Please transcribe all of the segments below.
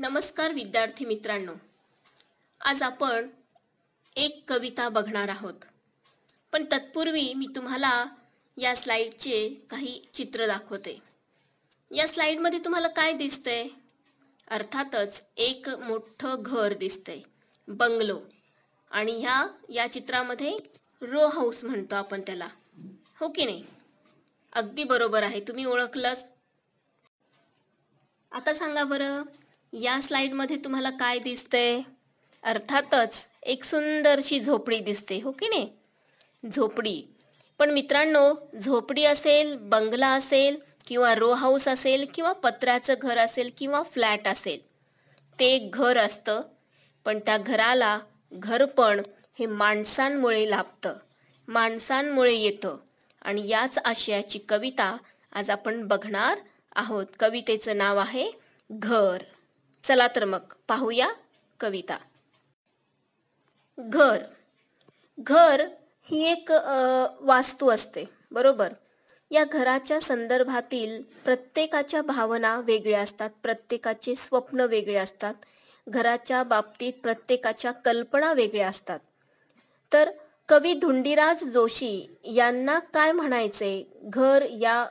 नमस्कार विद्यार्थी मित्रांनो आज आपण एक कविता बघणार आहोत पण तत्पूर्वी मी तुम्हाला या स्लाईडचे काही चित्र दाखवते या स्लाईडमध्ये तुम्हाला काय दिसतंय अर्थातच एक मोठं घर दिसतंय बंगलो आणि ह्या या चित्रामध्ये रो हाऊस म्हणतो आपण त्याला हो की नाही अगदी बरोबर आहे तुम्ही ओळखलंच आता सांगा बरं या स्लाईडमध्ये तुम्हाला काय दिसतंय अर्थातच एक सुंदरशी झोपडी दिसते हो की नाही झोपडी पण मित्रांनो झोपडी असेल बंगला असेल किंवा रो हाऊस असेल किंवा पत्र्याचं घर असेल किंवा फ्लॅट असेल ते घर असतं पण त्या घराला घरपण हे माणसांमुळे लाभतं माणसांमुळे येतं आणि याच आशयाची कविता आज आपण बघणार आहोत कवितेचं नाव आहे घर चला तर मग पाहूया कविता घर घर ही एक वास्तू असते बरोबर या घराच्या संदर्भातील प्रत्येकाच्या भावना वेगळ्या असतात प्रत्येकाचे स्वप्न वेगळे असतात घराच्या बाबतीत प्रत्येकाच्या कल्पना वेगळ्या असतात तर कवी धुंडीराज जोशी यांना काय म्हणायचे घर या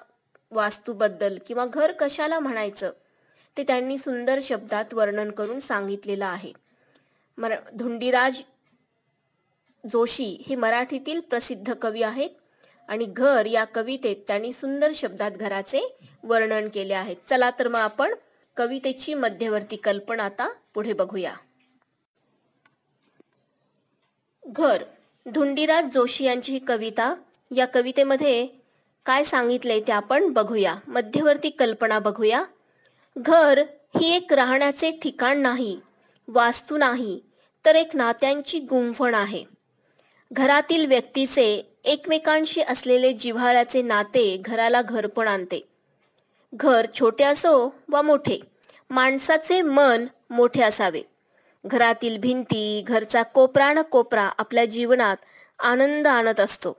वास्तूबद्दल किंवा घर कशाला म्हणायचं ते त्यांनी सुंदर शब्दात वर्णन करून सांगितलेलं आहे मरा धुंडीराज जोशी हे मराठीतील प्रसिद्ध कवी आहेत आणि घर या कवितेत त्यांनी सुंदर शब्दात घराचे वर्णन केले आहे चला तर मग आपण कवितेची मध्यवर्ती कल्पना आता पुढे बघूया घर धुंडीराज जोशी यांची ही कविता या कवितेमध्ये काय सांगितले ते आपण बघूया मध्यवर्ती कल्पना बघूया घर ही एक राहण्याचे ठिकाण नाही वास्तू नाही तर एक नात्यांची गुंफण आहे घरातील व्यक्तीचे एकमेकांशी असलेले जिव्हाळ्याचे नाते घराला घरपण आणते घर छोटे असो वा मोठे माणसाचे मन मोठे असावे घरातील भिंती घरचा कोपरा कोपरा आपल्या जीवनात आनंद आणत असतो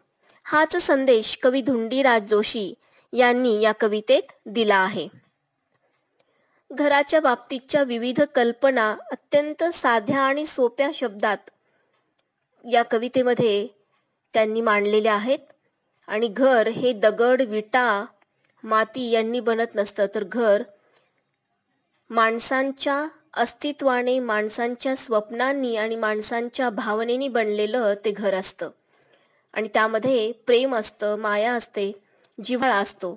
हाच संदेश कवी धुंडीराज जोशी यांनी या कवितेत दिला आहे घराच्या बाबतीतच्या विविध कल्पना अत्यंत साध्या आणि सोप्या शब्दात या कवितेमध्ये त्यांनी मांडलेल्या आहेत आणि घर हे दगड विटा माती यांनी बनत नसतं तर घर माणसांच्या अस्तित्वाने माणसांच्या स्वप्नांनी आणि माणसांच्या भावनेनी बनलेलं ते घर असतं आणि त्यामध्ये प्रेम असतं माया असते जिव्हाळा असतो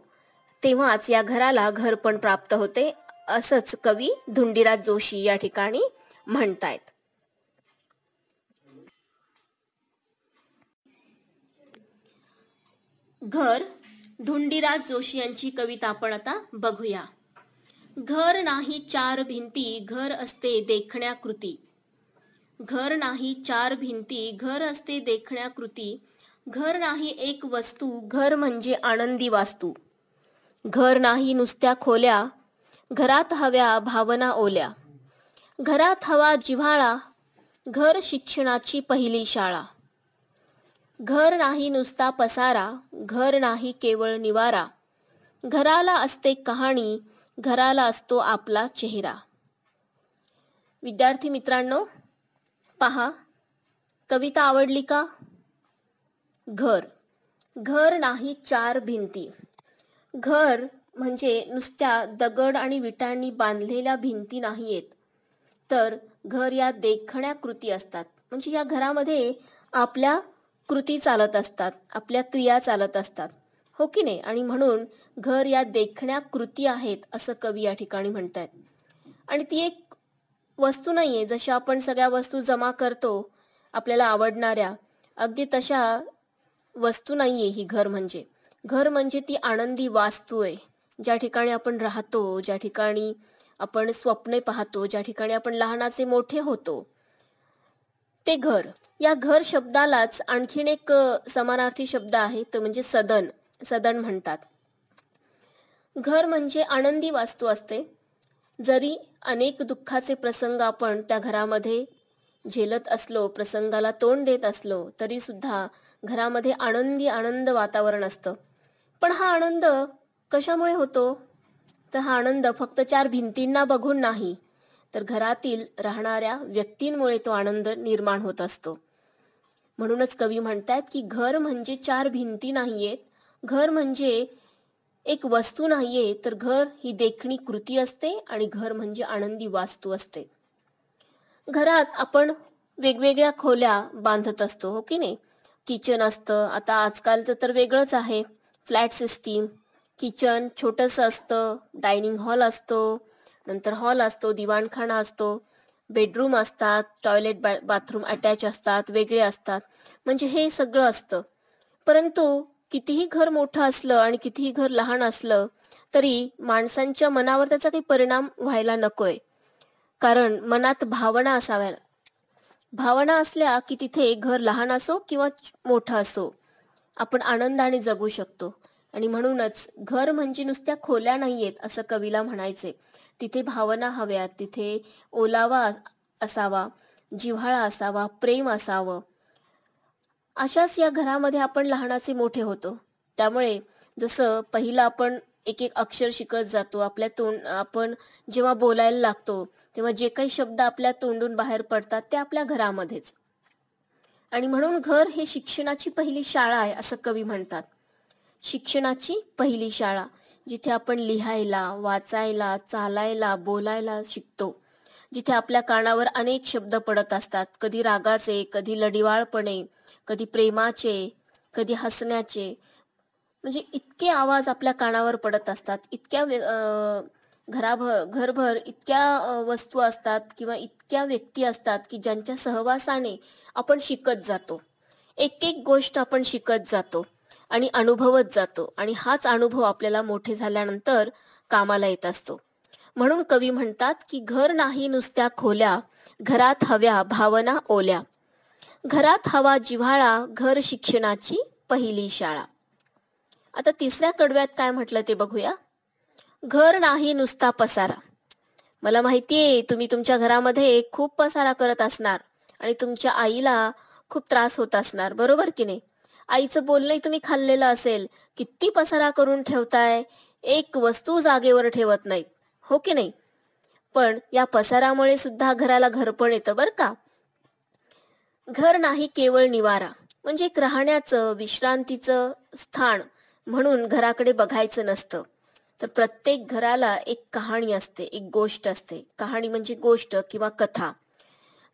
तेव्हाच या घराला घर पण प्राप्त होते असंच कवी धुंडीराज जोशी या ठिकाणी म्हणतायत घर धुंडीराज जोशी यांची कविता आपण आता बघूया घर नाही चार भिंती घर असते देखण्या कृती घर नाही चार भिंती घर असते देखण्या कृती घर नाही एक वस्तू घर म्हणजे आनंदी वास्तू घर नाही नुसत्या खोल्या घरात हव्या भावना ओल्या घरात हवा जिव्हाळा घर शिक्षणाची पहिली शाळा घर नाही नुसता पसारा घर नाही केवळ निवारा घराला असते कहाणी घराला असतो आपला चेहरा विद्यार्थी मित्रांनो पहा कविता आवडली का घर घर नाही चार भिंती घर म्हणजे नुसत्या दगड आणि विटांनी बांधलेल्या भिंती नाहीयेत तर घर या देखण्या कृती असतात म्हणजे या घरामध्ये आपल्या कृती चालत असतात आपल्या क्रिया चालत असतात हो की नाही आणि म्हणून घर या देखण्या कृती आहेत असं कवी या ठिकाणी म्हणत आहेत आणि ती एक वस्तू नाही आहे जशा आपण सगळ्या वस्तू जमा करतो आपल्याला आवडणाऱ्या अगदी तशा वस्तू नाहीये ही घर म्हणजे घर म्हणजे ती आनंदी वास्तू आहे ज्या ठिकाणी आपण राहतो ज्या ठिकाणी आपण स्वप्ने पाहतो ज्या ठिकाणी आपण लहानाचे मोठे होतो ते घर या घर शब्दालाच आणखीन एक समानार्थी शब्द आहे तो म्हणजे सदन सदन म्हणतात घर म्हणजे आनंदी वास्तू असते जरी अनेक दुःखाचे प्रसंग आपण त्या घरामध्ये झेलत असलो प्रसंगाला तोंड देत असलो तरी सुद्धा घरामध्ये आनंदी आनंद वातावरण असतं पण हा आनंद कशामुळे होतो तर हा आनंद फक्त चार भिंतींना बघून नाही तर घरातील राहणाऱ्या व्यक्तींमुळे तो आनंद निर्माण होत असतो म्हणूनच कवी म्हणतात की घर म्हणजे चार भिंती नाहीयेत घर म्हणजे एक वस्तू नाहीये तर घर ही देखणी कृती असते आणि घर म्हणजे आनंदी वास्तू असते घरात आपण वेगवेगळ्या खोल्या बांधत असतो हो की नाही किचन असतं आता आजकालचं तर वेगळंच आहे फ्लॅट सिस्टीम किचन छोटंसं असतं डायनिंग हॉल असतो नंतर हॉल असतो दिवाणखाना असतो बेडरूम असतात टॉयलेट बा बाथरूम अटॅच असतात वेगळे असतात म्हणजे हे सगळं असतं परंतु कितीही घर मोठं असलं आणि कितीही घर लहान असलं तरी माणसांच्या मनावर त्याचा काही परिणाम व्हायला नकोय कारण मनात भावना असाव्या भावना असल्या की तिथे घर लहान असो किंवा मोठं असो आपण आनंदाने जगू शकतो आणि म्हणूनच घर म्हणजे नुसत्या खोल्या नाहीयेत असं कवीला म्हणायचे तिथे भावना हव्यात तिथे ओलावा असावा जिव्हाळा असावा प्रेम असावं अशाच या घरामध्ये आपण लहानाचे मोठे होतो त्यामुळे जसं पहिलं आपण एक एक अक्षर शिकत जातो आपल्या तोंड आपण जेव्हा बोलायला लागतो तेव्हा जे काही शब्द आपल्या तोंडून बाहेर पडतात ते आपल्या घरामध्येच आणि म्हणून घर हे शिक्षणाची पहिली शाळा आहे असं कवी म्हणतात शिक्षणाची पहिली शाळा जिथे आपण लिहायला वाचायला चालायला बोलायला शिकतो जिथे आपल्या कानावर अनेक शब्द पडत असतात कधी रागाचे कधी लढिवाळपणे कधी प्रेमाचे कधी हसण्याचे म्हणजे इतके आवाज आपल्या कानावर पडत असतात इतक्या घराभर घरभर इतक्या वस्तू असतात किंवा इतक्या व्यक्ती असतात की ज्यांच्या सहवासाने आपण शिकत जातो एक एक गोष्ट आपण शिकत जातो आणि अनुभवत जातो आणि हाच अनुभव आपल्याला मोठे झाल्यानंतर कामाला येत असतो म्हणून कवी म्हणतात की घर नाही नुसत्या खोल्या घरात हव्या भावना ओल्या घरात हवा जिव्हाळा घर शिक्षणाची पहिली शाळा आता तिसऱ्या कडव्यात काय म्हटलं ते बघूया घर नाही नुसता पसारा मला माहिती आहे तुम्ही तुमच्या घरामध्ये खूप पसारा करत असणार आणि तुमच्या आईला खूप त्रास होत असणार बरोबर की नाही आईचं बोलणंही तुम्ही खाल्लेलं असेल किती पसारा करून ठेवताय एक वस्तू जागेवर ठेवत नाहीत हो की नाही पण या पसारामुळे सुद्धा घराला घरपण येतं बर का घर नाही केवळ निवारा म्हणजे एक राहण्याचं विश्रांतीचं स्थान म्हणून घराकडे बघायचं नसतं तर प्रत्येक घराला एक कहाणी असते एक गोष्ट असते कहाणी म्हणजे गोष्ट किंवा कथा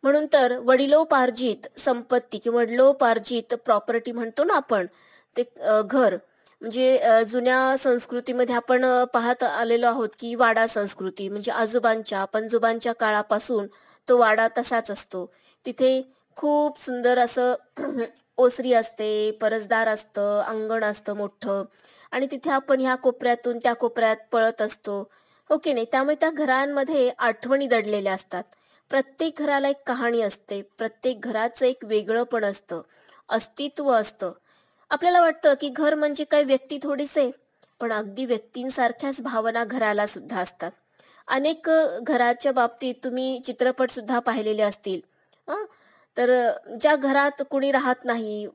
म्हणून तर वडिलोपार्जित संपत्ती किंवा वडिलोपार्जित प्रॉपर्टी म्हणतो ना आपण ते घर म्हणजे जुन्या संस्कृतीमध्ये आपण पाहत आलेलो आहोत की वाडा संस्कृती म्हणजे आजोबांच्या पंजोबांच्या काळापासून तो वाडा तसाच असतो तिथे खूप सुंदर असं ओसरी असते परसदार असतं अंगण असतं मोठं आणि तिथे आपण ह्या कोपऱ्यातून त्या कोपऱ्यात पळत असतो हो की नाही त्यामुळे त्या घरांमध्ये आठवणी दडलेल्या असतात प्रत्येक घराला एक कहाणी असते प्रत्येक घराचं एक वेगळं पण असतं अस्तित्व असतं आपल्याला वाटतं की घर म्हणजे काही व्यक्ती थोडीच आहे पण अगदी व्यक्तींसारख्याच भावना घराला सुद्धा असतात अनेक घराच्या बाबतीत तुम्ही चित्रपट सुद्धा पाहिलेले असतील तर ज्या घरात कुणी राहत नाही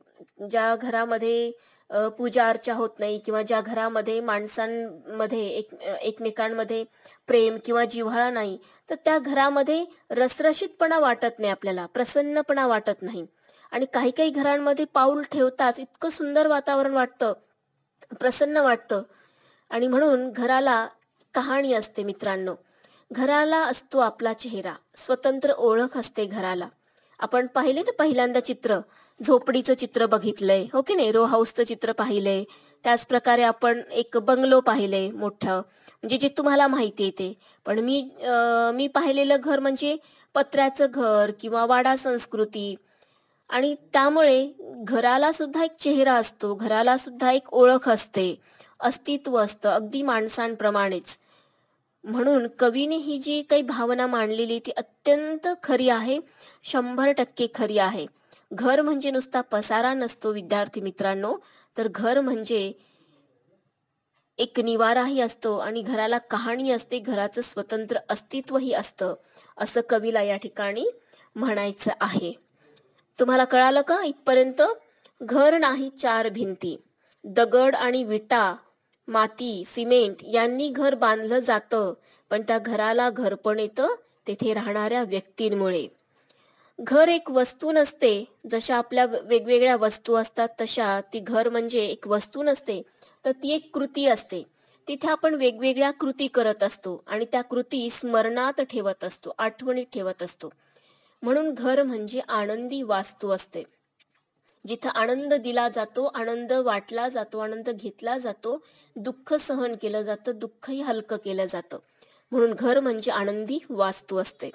ज्या घरामध्ये पूजा अर्चा होत नाही किंवा ज्या घरामध्ये माणसांमध्ये एक एकमेकांमध्ये प्रेम किंवा जिव्हाळा नाही तर त्या घरामध्ये रसरशीतपणा वाटत नाही आपल्याला प्रसन्नपणा वाटत नाही आणि काही काही घरांमध्ये पाऊल ठेवताच इतकं सुंदर वातावरण वाटतं प्रसन्न वाटतं आणि म्हणून घराला कहाणी असते मित्रांनो घराला असतो आपला चेहरा स्वतंत्र ओळख असते घराला आपण पाहिले ना पहिल्यांदा चित्र झोपडीचं चित्र बघितलंय हो की नाही रो हाऊसचं चित्र पाहिलंय त्याचप्रकारे आपण एक बंगलो पाहिलंय मोठं म्हणजे जे तुम्हाला माहिती आहे ते पण मी मी पाहिलेलं घर म्हणजे पत्र्याचं घर किंवा वाडा संस्कृती आणि त्यामुळे घराला सुद्धा एक चेहरा असतो घराला सुद्धा एक ओळख असते अस्तित्व असतं अगदी माणसांप्रमाणेच म्हणून कवीने ही जी काही भावना मांडलेली ती अत्यंत खरी आहे शंभर टक्के खरी आहे घर म्हणजे नुसता पसारा नसतो विद्यार्थी मित्रांनो तर घर म्हणजे एक निवाराही असतो आणि घराला कहाणी असते घराचं स्वतंत्र अस्तित्वही असतं असं कवीला या ठिकाणी म्हणायचं आहे तुम्हाला कळालं का इथपर्यंत घर नाही चार भिंती दगड आणि विटा माती सिमेंट यांनी घर बांधलं जातं पण त्या घराला घरपण येतं तेथे राहणाऱ्या व्यक्तींमुळे घर एक वस्तू नसते जशा आपल्या वेगवेगळ्या वस्तू असतात तशा ती घर म्हणजे एक वस्तू नसते तर ती एक कृती असते तिथे आपण वेगवेगळ्या कृती करत असतो आणि त्या कृती स्मरणात ठेवत असतो आठवणीत ठेवत असतो म्हणून घर म्हणजे आनंदी वास्तू असते जिथं आनंद दिला जातो आनंद वाटला जातो आनंद घेतला जातो दुःख सहन केलं जातं दुःखही हलकं केलं जातं म्हणून घर म्हणजे आनंदी वास्तू असते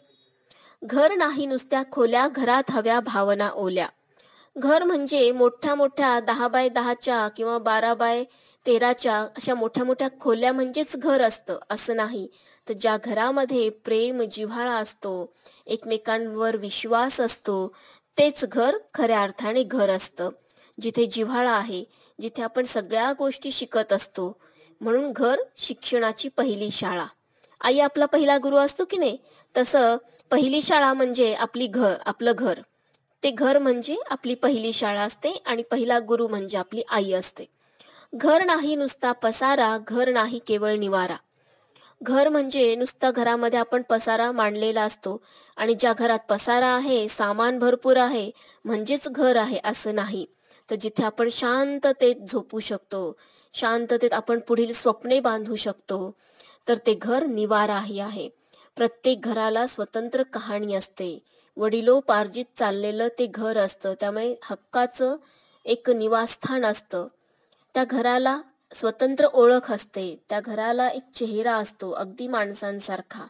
घर नाही नुसत्या खोल्या घरात हव्या भावना ओल्या घर म्हणजे मोठ्या मोठ्या दहा बाय दहाच्या किंवा बारा बाय तेराच्या अशा मोठ्या मोठ्या खोल्या म्हणजेच घर असतं असं नाही तर ज्या घरामध्ये प्रेम जिव्हाळा असतो एकमेकांवर विश्वास असतो तेच घर खऱ्या अर्थाने घर असतं जिथे जिव्हाळा आहे जिथे आपण सगळ्या गोष्टी शिकत असतो म्हणून घर शिक्षणाची पहिली शाळा आई आपला पहिला गुरु असतो की नाही तसं पहिली शाळा म्हणजे आपली घर आपलं घर ते घर म्हणजे आपली पहिली शाळा असते आणि पहिला गुरु म्हणजे आपली आई असते घर नाही नुसता पसारा घर नाही केवळ निवारा घर म्हणजे नुसता घरामध्ये आपण पसारा मांडलेला असतो आणि ज्या घरात पसारा आहे सामान भरपूर आहे म्हणजेच घर आहे असं नाही तर जिथे आपण शांततेत झोपू शकतो शांततेत आपण पुढील स्वप्ने बांधू शकतो तर ते घर निवाराही आहे प्रत्येक घराला स्वतंत्र कहाणी असते वडिलोपार्जित चाललेलं ते घर असतं त्यामुळे हक्काचं एक निवासस्थान असतं त्या घराला स्वतंत्र ओळख असते त्या घराला एक चेहरा असतो अगदी माणसांसारखा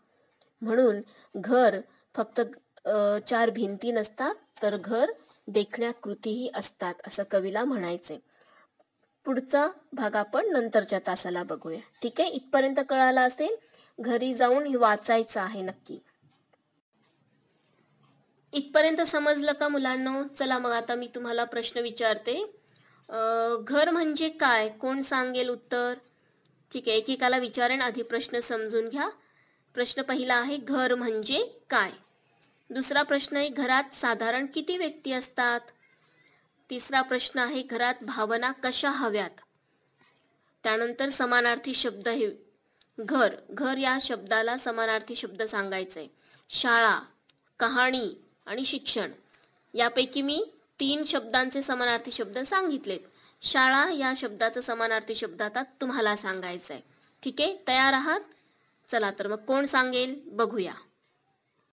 म्हणून घर फक्त चार भिंती नसतात तर घर देखण्या कृतीही असतात असं कवीला म्हणायचे पुढचा भाग आपण नंतरच्या तासाला बघूया ठीक आहे इथपर्यंत कळाला असेल घरी जाऊन वाचायचं आहे नक्की इथपर्यंत समजलं का मुलांना चला मग आता मी तुम्हाला प्रश्न विचारते घर म्हणजे काय कोण सांगेल उत्तर ठीक आहे एकेकाला विचारेन आधी प्रश्न समजून घ्या प्रश्न पहिला आहे घर म्हणजे काय दुसरा प्रश्न आहे घरात साधारण किती व्यक्ती असतात तिसरा प्रश्न आहे घरात भावना कशा हव्यात त्यानंतर समानार्थी शब्द हे घर घर या शब्दाला समानार्थी शब्द सांगायचे शाळा कहाणी आणि शिक्षण यापैकी मी तीन शब्दांचे समानार्थी शब्द सांगितलेत शाळा या शब्दाचं समानार्थी शब्द आता तुम्हाला सांगायचं आहे ठीक आहे तयार आहात चला तर मग कोण सांगेल बघूया